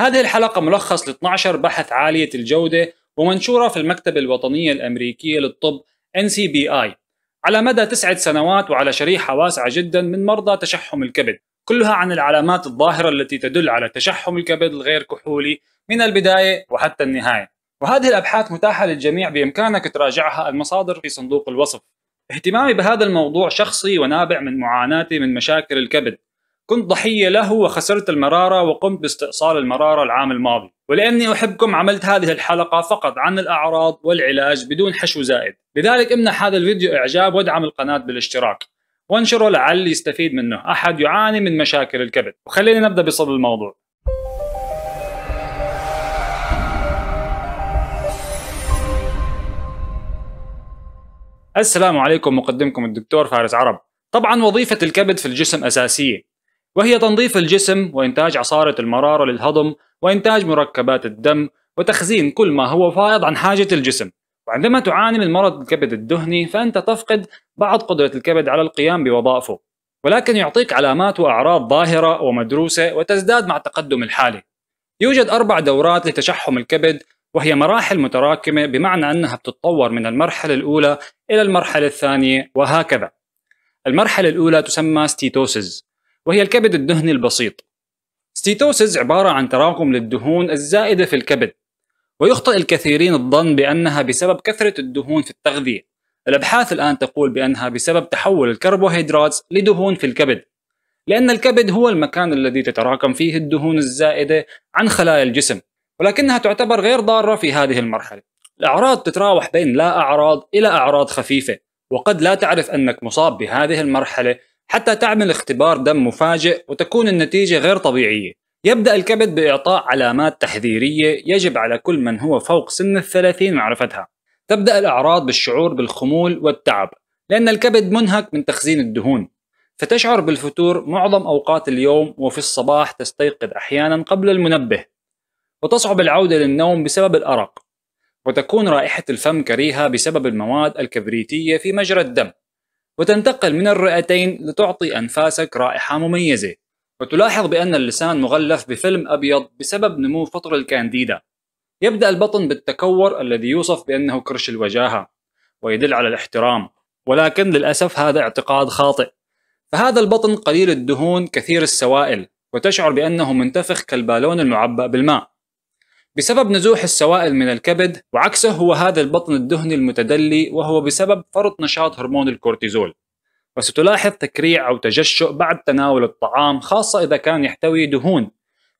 هذه الحلقة ملخص ل 12 بحث عالية الجودة ومنشورة في المكتبة الوطنية الأمريكية للطب NCBI على مدى تسعة سنوات وعلى شريحة واسعة جدا من مرضى تشحم الكبد كلها عن العلامات الظاهرة التي تدل على تشحم الكبد الغير كحولي من البداية وحتى النهاية وهذه الأبحاث متاحة للجميع بإمكانك تراجعها المصادر في صندوق الوصف اهتمامي بهذا الموضوع شخصي ونابع من معاناتي من مشاكل الكبد كنت ضحية له وخسرت المرارة وقمت باستئصال المرارة العام الماضي ولأني أحبكم عملت هذه الحلقة فقط عن الأعراض والعلاج بدون حشو زائد لذلك امنح هذا الفيديو إعجاب وادعم القناة بالاشتراك وانشره لعل يستفيد منه أحد يعاني من مشاكل الكبد وخلينا نبدأ بصل الموضوع السلام عليكم مقدمكم الدكتور فارس عرب طبعا وظيفة الكبد في الجسم أساسية وهي تنظيف الجسم وإنتاج عصارة المرارة للهضم وإنتاج مركبات الدم وتخزين كل ما هو فائض عن حاجة الجسم وعندما تعاني من مرض الكبد الدهني فأنت تفقد بعض قدرة الكبد على القيام بوظائفه ولكن يعطيك علامات وأعراض ظاهرة ومدروسة وتزداد مع تقدم الحالة يوجد أربع دورات لتشحم الكبد وهي مراحل متراكمة بمعنى أنها بتتطور من المرحلة الأولى إلى المرحلة الثانية وهكذا المرحلة الأولى تسمى ستيتوسز وهي الكبد الدهني البسيط ستيتوسز عبارة عن تراكم للدهون الزائدة في الكبد ويخطئ الكثيرين الظن بأنها بسبب كثرة الدهون في التغذية الأبحاث الآن تقول بأنها بسبب تحول الكربوهيدرات لدهون في الكبد لأن الكبد هو المكان الذي تتراكم فيه الدهون الزائدة عن خلايا الجسم ولكنها تعتبر غير ضارة في هذه المرحلة الأعراض تتراوح بين لا أعراض إلى أعراض خفيفة وقد لا تعرف أنك مصاب بهذه المرحلة حتى تعمل اختبار دم مفاجئ وتكون النتيجة غير طبيعية. يبدأ الكبد بإعطاء علامات تحذيرية يجب على كل من هو فوق سن الثلاثين معرفتها. تبدأ الأعراض بالشعور بالخمول والتعب لأن الكبد منهك من تخزين الدهون فتشعر بالفتور معظم أوقات اليوم وفي الصباح تستيقظ أحيانا قبل المنبه وتصعب العودة للنوم بسبب الأرق وتكون رائحة الفم كريهة بسبب المواد الكبريتية في مجرى الدم وتنتقل من الرئتين لتعطي أنفاسك رائحة مميزة وتلاحظ بأن اللسان مغلف بفيلم أبيض بسبب نمو فطر الكانديدا يبدأ البطن بالتكور الذي يوصف بأنه كرش الوجاهة ويدل على الاحترام ولكن للأسف هذا اعتقاد خاطئ فهذا البطن قليل الدهون كثير السوائل وتشعر بأنه منتفخ كالبالون المعبأ بالماء بسبب نزوح السوائل من الكبد وعكسه هو هذا البطن الدهني المتدلي وهو بسبب فرط نشاط هرمون الكورتيزول وستلاحظ تكريع أو تجشؤ بعد تناول الطعام خاصة إذا كان يحتوي دهون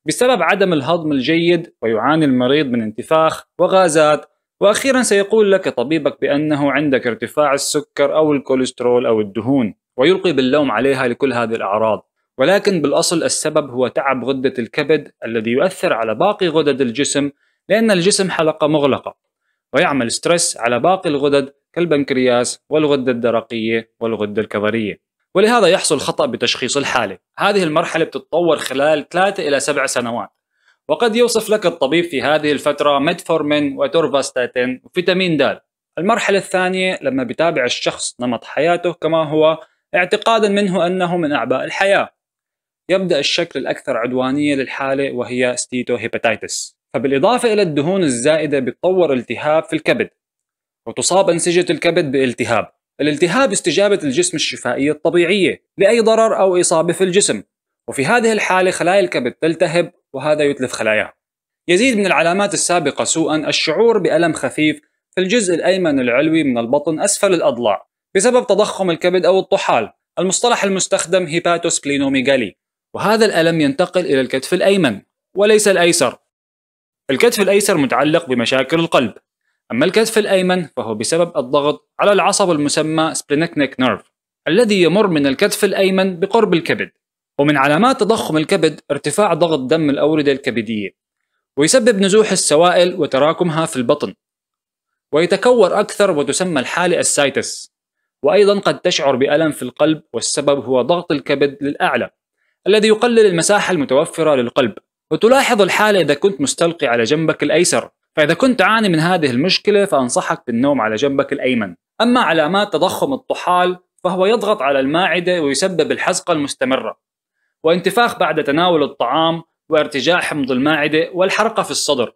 بسبب عدم الهضم الجيد ويعاني المريض من انتفاخ وغازات وأخيرا سيقول لك طبيبك بأنه عندك ارتفاع السكر أو الكوليسترول أو الدهون ويلقي باللوم عليها لكل هذه الأعراض ولكن بالأصل السبب هو تعب غدة الكبد الذي يؤثر على باقي غدد الجسم لأن الجسم حلقة مغلقة ويعمل ستريس على باقي الغدد كالبنكرياس والغدة الدرقية والغدة الكظرية ولهذا يحصل خطأ بتشخيص الحالة هذه المرحلة بتتطور خلال 3 إلى 7 سنوات وقد يوصف لك الطبيب في هذه الفترة ميتفورمين وتورفاستاتين وفيتامين د المرحلة الثانية لما بتابع الشخص نمط حياته كما هو اعتقادا منه أنه من أعباء الحياة يبدأ الشكل الأكثر عدوانية للحالة وهي ستيتو هيباتيتس فبالإضافة إلى الدهون الزائدة بتطور التهاب في الكبد وتصاب أنسجة الكبد بالتهاب الالتهاب استجابة الجسم الشفائية الطبيعية لأي ضرر أو إصابة في الجسم وفي هذه الحالة خلايا الكبد تلتهب وهذا يتلف خلاياها يزيد من العلامات السابقة سوءا الشعور بألم خفيف في الجزء الأيمن العلوي من البطن أسفل الأضلاع بسبب تضخم الكبد أو الطحال المصطلح المستخدم هيباتوسبلينوميغالي وهذا الألم ينتقل إلى الكتف الأيمن وليس الأيسر الكتف الأيسر متعلق بمشاكل القلب أما الكتف الأيمن فهو بسبب الضغط على العصب المسمى سبلينكنيك نيرف الذي يمر من الكتف الأيمن بقرب الكبد ومن علامات تضخم الكبد ارتفاع ضغط دم الأوردة الكبدية ويسبب نزوح السوائل وتراكمها في البطن ويتكور أكثر وتسمى الحالة السايتس وأيضا قد تشعر بألم في القلب والسبب هو ضغط الكبد للأعلى الذي يقلل المساحة المتوفرة للقلب وتلاحظ الحالة إذا كنت مستلقي على جنبك الأيسر فإذا كنت تعاني من هذه المشكلة فأنصحك بالنوم على جنبك الأيمن أما علامات تضخم الطحال فهو يضغط على المعدة ويسبب الحزقة المستمرة وانتفاخ بعد تناول الطعام وارتجاع حمض المعدة والحرقة في الصدر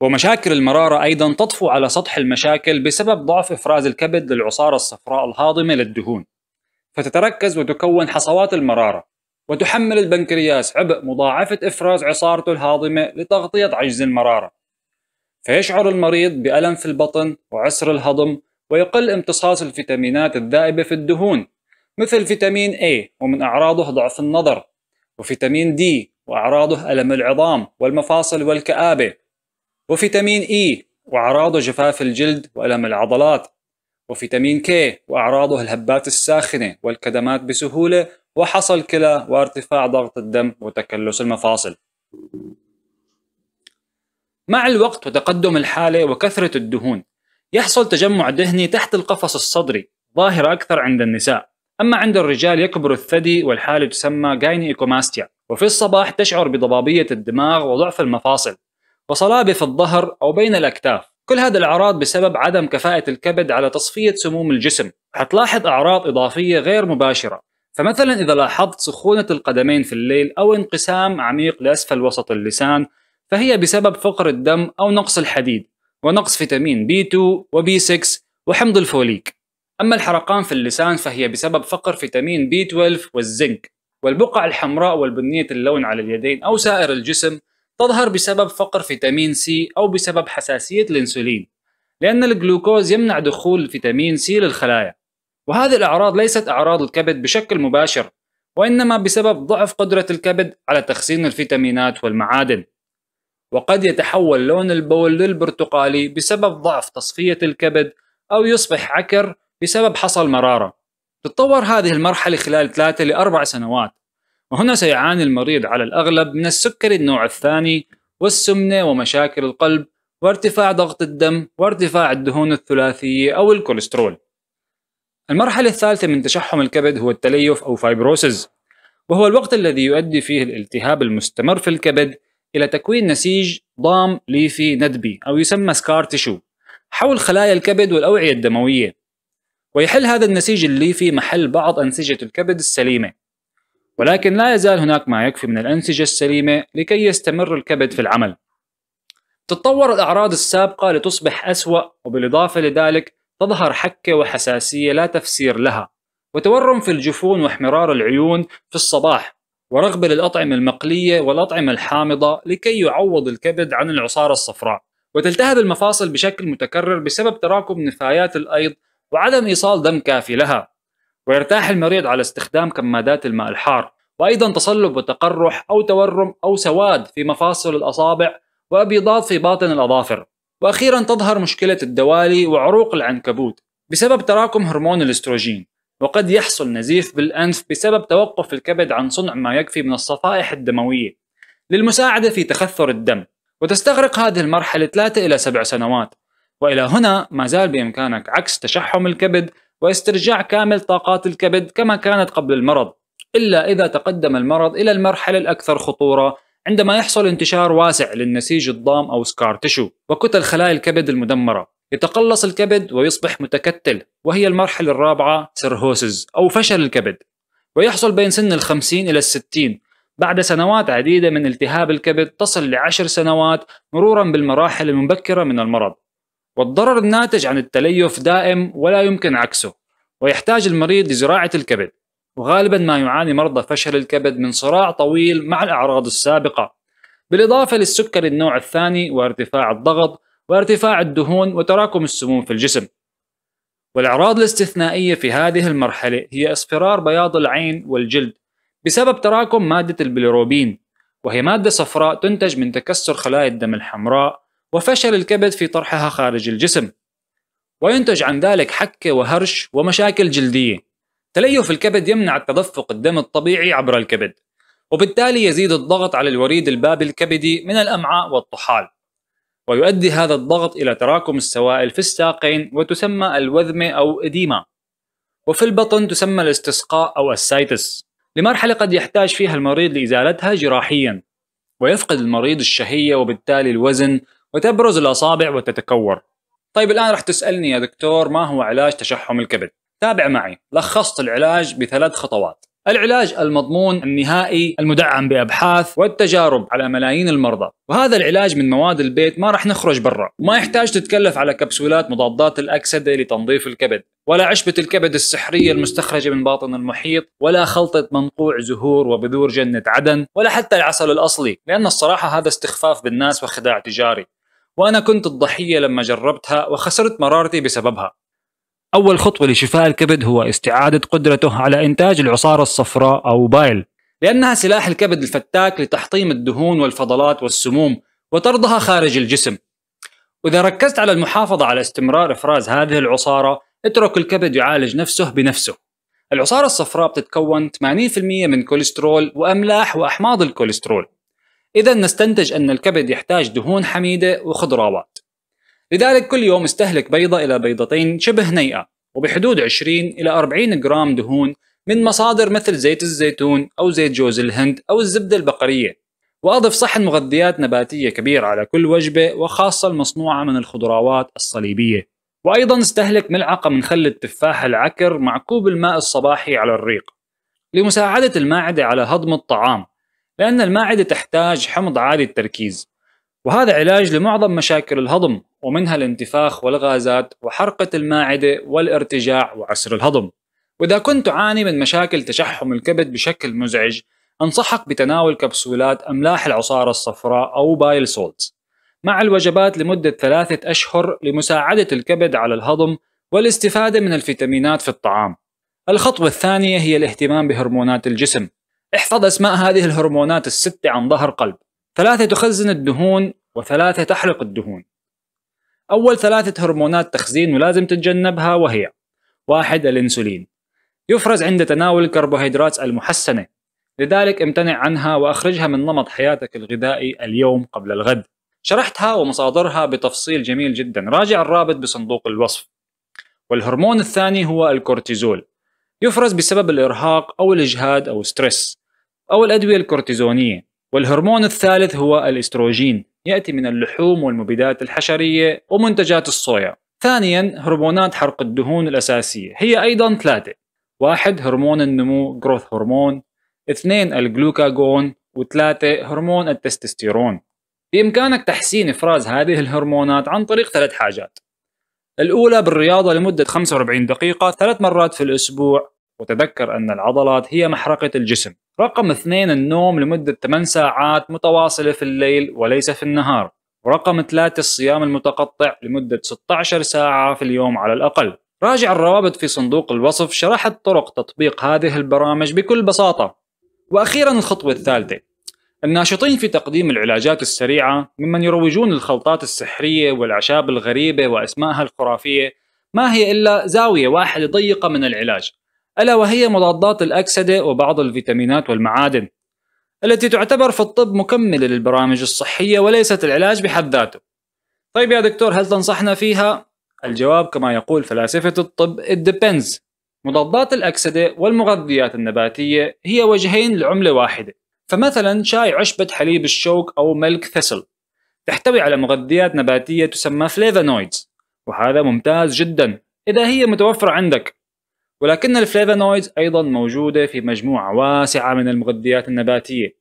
ومشاكل المرارة أيضا تطفو على سطح المشاكل بسبب ضعف إفراز الكبد للعصارة الصفراء الهاضمة للدهون فتتركز وتكون حصوات المرارة وتحمل البنكرياس عبء مضاعفة إفراز عصارته الهاضمة لتغطية عجز المرارة فيشعر المريض بألم في البطن وعسر الهضم ويقل امتصاص الفيتامينات الذائبة في الدهون مثل فيتامين A ومن أعراضه ضعف النظر وفيتامين D وأعراضه ألم العظام والمفاصل والكآبة وفيتامين E وأعراضه جفاف الجلد وألم العضلات وفيتامين K وأعراضه الهبات الساخنة والكدمات بسهولة وحصى الكلى وارتفاع ضغط الدم وتكلس المفاصل مع الوقت وتقدم الحالة وكثرة الدهون يحصل تجمع دهني تحت القفص الصدري ظاهرة أكثر عند النساء أما عند الرجال يكبر الثدي والحالة تسمى إيكوماستيا وفي الصباح تشعر بضبابية الدماغ وضعف المفاصل وصلابة في الظهر أو بين الأكتاف كل هذا الأعراض بسبب عدم كفاءة الكبد على تصفية سموم الجسم حتلاحظ أعراض إضافية غير مباشرة فمثلا إذا لاحظت سخونة القدمين في الليل أو انقسام عميق لأسفل وسط اللسان فهي بسبب فقر الدم أو نقص الحديد ونقص فيتامين B2 وb 6 وحمض الفوليك أما الحرقان في اللسان فهي بسبب فقر فيتامين B12 والزنك والبقع الحمراء والبنية اللون على اليدين أو سائر الجسم تظهر بسبب فقر فيتامين C أو بسبب حساسية الأنسولين لأن الجلوكوز يمنع دخول فيتامين C للخلايا وهذه الأعراض ليست أعراض الكبد بشكل مباشر وإنما بسبب ضعف قدرة الكبد على تخزين الفيتامينات والمعادن وقد يتحول لون البول للبرتقالي بسبب ضعف تصفية الكبد أو يصبح عكر بسبب حصل مرارة تتطور هذه المرحلة خلال 3 إلى 4 سنوات وهنا سيعاني المريض على الأغلب من السكري النوع الثاني والسمنة ومشاكل القلب وارتفاع ضغط الدم وارتفاع الدهون الثلاثية أو الكوليسترول المرحلة الثالثة من تشحم الكبد هو التليف أو فايبروسز وهو الوقت الذي يؤدي فيه الالتهاب المستمر في الكبد إلى تكوين نسيج ضام ليفي ندبي أو يسمى سكار تشو حول خلايا الكبد والأوعية الدموية ويحل هذا النسيج الليفي محل بعض أنسجة الكبد السليمة ولكن لا يزال هناك ما يكفي من الأنسجة السليمة لكي يستمر الكبد في العمل تتطور الأعراض السابقة لتصبح أسوأ وبالإضافة لذلك تظهر حكة وحساسية لا تفسير لها وتورم في الجفون واحمرار العيون في الصباح ورغبة للأطعمة المقلية والأطعمة الحامضة لكي يعوض الكبد عن العصارة الصفراء وتلتهب المفاصل بشكل متكرر بسبب تراكم نفايات الأيض وعدم إيصال دم كافي لها ويرتاح المريض على استخدام كمادات الماء الحار وأيضا تصلب وتقرح أو تورم أو سواد في مفاصل الأصابع وأبيضات في باطن الأظافر وأخيرا تظهر مشكلة الدوالي وعروق العنكبوت بسبب تراكم هرمون الاستروجين وقد يحصل نزيف بالأنف بسبب توقف الكبد عن صنع ما يكفي من الصفائح الدموية للمساعدة في تخثر الدم وتستغرق هذه المرحلة 3 إلى 7 سنوات وإلى هنا ما زال بإمكانك عكس تشحم الكبد واسترجاع كامل طاقات الكبد كما كانت قبل المرض إلا إذا تقدم المرض إلى المرحلة الأكثر خطورة عندما يحصل انتشار واسع للنسيج الضام أو سكار تشو وكتل خلايا الكبد المدمرة يتقلص الكبد ويصبح متكتل وهي المرحلة الرابعة سيرهوسز أو فشل الكبد ويحصل بين سن الخمسين إلى الستين بعد سنوات عديدة من التهاب الكبد تصل لعشر سنوات مرورا بالمراحل المبكرة من المرض والضرر الناتج عن التليف دائم ولا يمكن عكسه ويحتاج المريض لزراعة الكبد وغالبا ما يعاني مرضى فشل الكبد من صراع طويل مع الأعراض السابقة بالإضافة للسكر النوع الثاني وارتفاع الضغط وارتفاع الدهون وتراكم السموم في الجسم والأعراض الاستثنائية في هذه المرحلة هي اصفرار بياض العين والجلد بسبب تراكم مادة البليروبين وهي مادة صفراء تنتج من تكسر خلايا الدم الحمراء وفشل الكبد في طرحها خارج الجسم وينتج عن ذلك حكة وهرش ومشاكل جلدية تليف الكبد يمنع تدفق الدم الطبيعي عبر الكبد وبالتالي يزيد الضغط على الوريد البابي الكبدي من الأمعاء والطحال ويؤدي هذا الضغط إلى تراكم السوائل في الساقين وتسمى الوذمة أو إديما وفي البطن تسمى الاستسقاء أو السايتس لمرحلة قد يحتاج فيها المريض لإزالتها جراحيا ويفقد المريض الشهية وبالتالي الوزن وتبرز الأصابع وتتكور طيب الآن رح تسألني يا دكتور ما هو علاج تشحم الكبد؟ تابع معي لخصت العلاج بثلاث خطوات العلاج المضمون النهائي المدعم بابحاث والتجارب على ملايين المرضى، وهذا العلاج من مواد البيت ما راح نخرج برا، وما يحتاج تتكلف على كبسولات مضادات الاكسده لتنظيف الكبد، ولا عشبه الكبد السحريه المستخرجه من باطن المحيط، ولا خلطه منقوع زهور وبذور جنه عدن، ولا حتى العسل الاصلي، لان الصراحه هذا استخفاف بالناس وخداع تجاري. وانا كنت الضحيه لما جربتها وخسرت مرارتي بسببها. أول خطوة لشفاء الكبد هو استعادة قدرته على إنتاج العصارة الصفراء أو بايل لأنها سلاح الكبد الفتاك لتحطيم الدهون والفضلات والسموم وطردها خارج الجسم وإذا ركزت على المحافظة على استمرار إفراز هذه العصارة اترك الكبد يعالج نفسه بنفسه العصارة الصفراء بتتكون 80% من كوليسترول وأملاح وأحماض الكوليسترول إذا نستنتج أن الكبد يحتاج دهون حميدة وخضروات لذلك كل يوم استهلك بيضة إلى بيضتين شبه نيئة وبحدود 20 إلى 40 جرام دهون من مصادر مثل زيت الزيتون أو زيت جوز الهند أو الزبدة البقرية وأضف صحن مغذيات نباتية كبير على كل وجبة وخاصة المصنوعة من الخضروات الصليبية وأيضا استهلك ملعقة من خل التفاح العكر مع كوب الماء الصباحي على الريق لمساعدة المعدة على هضم الطعام لأن المعدة تحتاج حمض عالي التركيز وهذا علاج لمعظم مشاكل الهضم ومنها الانتفاخ والغازات وحرقة الماعدة والارتجاع وعسر الهضم وإذا كنت تعاني من مشاكل تشحم الكبد بشكل مزعج أنصحك بتناول كبسولات أملاح العصارة الصفراء أو بايل سولتس مع الوجبات لمدة ثلاثة أشهر لمساعدة الكبد على الهضم والاستفادة من الفيتامينات في الطعام الخطوة الثانية هي الاهتمام بهرمونات الجسم احفظ اسماء هذه الهرمونات الستة عن ظهر قلب ثلاثة تخزن الدهون وثلاثة تحرق الدهون أول ثلاثة هرمونات تخزين ولازم تتجنبها وهي واحد الإنسولين يفرز عند تناول الكربوهيدرات المحسنة لذلك امتنع عنها وأخرجها من نمط حياتك الغذائي اليوم قبل الغد شرحتها ومصادرها بتفصيل جميل جدا راجع الرابط بصندوق الوصف والهرمون الثاني هو الكورتيزول يفرز بسبب الإرهاق أو الإجهاد أو ستريس أو الأدوية الكورتيزونية والهرمون الثالث هو الاستروجين يأتي من اللحوم والمبيدات الحشرية ومنتجات الصويا ثانيا هرمونات حرق الدهون الأساسية هي أيضا ثلاثة واحد هرمون النمو جروث هرمون اثنين الجلوكاجون وثلاثة هرمون التستوستيرون بإمكانك تحسين إفراز هذه الهرمونات عن طريق ثلاث حاجات الأولى بالرياضة لمدة 45 دقيقة ثلاث مرات في الأسبوع وتذكر أن العضلات هي محرقة الجسم رقم اثنين النوم لمدة 8 ساعات متواصلة في الليل وليس في النهار ورقم ثلاثة الصيام المتقطع لمدة 16 ساعة في اليوم على الأقل راجع الروابط في صندوق الوصف شرحت طرق تطبيق هذه البرامج بكل بساطة وأخيرا الخطوة الثالثة الناشطين في تقديم العلاجات السريعة ممن يروجون للخلطات السحرية والأعشاب الغريبة وأسمائها الخرافية ما هي إلا زاوية واحدة ضيقة من العلاج ألا وهي مضادات الأكسدة وبعض الفيتامينات والمعادن التي تعتبر في الطب مكملة للبرامج الصحية وليست العلاج بحد ذاته طيب يا دكتور هل تنصحنا فيها؟ الجواب كما يقول فلاسفة الطب it depends مضادات الأكسدة والمغذيات النباتية هي وجهين لعملة واحدة فمثلا شاي عشبة حليب الشوك أو ملك ثسل تحتوي على مغذيات نباتية تسمى فليفانويدز وهذا ممتاز جدا إذا هي متوفرة عندك ولكن الفليفانويدز أيضا موجودة في مجموعة واسعة من المغذيات النباتية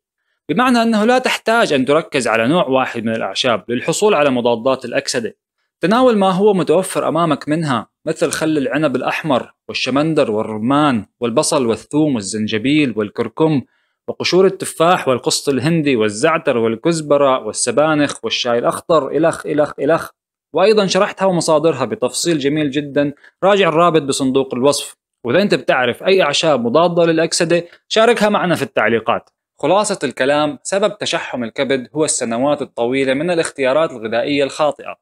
بمعنى أنه لا تحتاج أن تركز على نوع واحد من الأعشاب للحصول على مضادات الأكسدة تناول ما هو متوفر أمامك منها مثل خل العنب الأحمر والشمندر والرمان والبصل والثوم والزنجبيل والكركم وقشور التفاح والقسط الهندي والزعتر والكزبرة والسبانخ والشاي الأخضر إلخ إلخ إلخ وأيضا شرحتها ومصادرها بتفصيل جميل جدا راجع الرابط بصندوق الوصف واذا انت بتعرف اي اعشاب مضاده للاكسده شاركها معنا في التعليقات خلاصة الكلام سبب تشحم الكبد هو السنوات الطويلة من الاختيارات الغذائية الخاطئة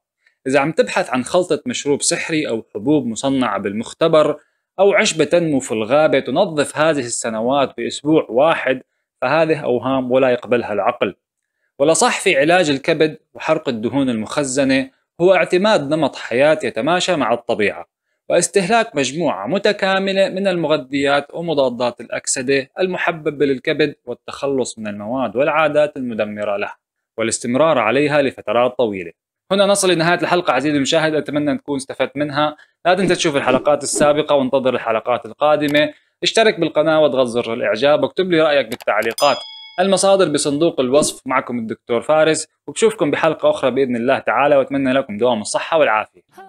إذا عم تبحث عن خلطة مشروب سحري أو حبوب مصنعة بالمختبر أو عشبة تنمو في الغابة تنظف هذه السنوات بأسبوع واحد فهذه أوهام ولا يقبلها العقل ولا صح في علاج الكبد وحرق الدهون المخزنة هو اعتماد نمط حياة يتماشى مع الطبيعة واستهلاك مجموعة متكاملة من المغذيات ومضادات الأكسدة المحببة للكبد والتخلص من المواد والعادات المدمرة له والاستمرار عليها لفترات طويلة هنا نصل لنهاية الحلقة عزيزي المشاهد أتمنى أن تكون استفدت منها لا تنسى تشوف الحلقات السابقة وانتظر الحلقات القادمة اشترك بالقناة واضغط زر الإعجاب واكتب لي رأيك بالتعليقات المصادر بصندوق الوصف معكم الدكتور فارس وبشوفكم بحلقة أخرى بإذن الله تعالى وأتمنى لكم دوام الصحة والعافية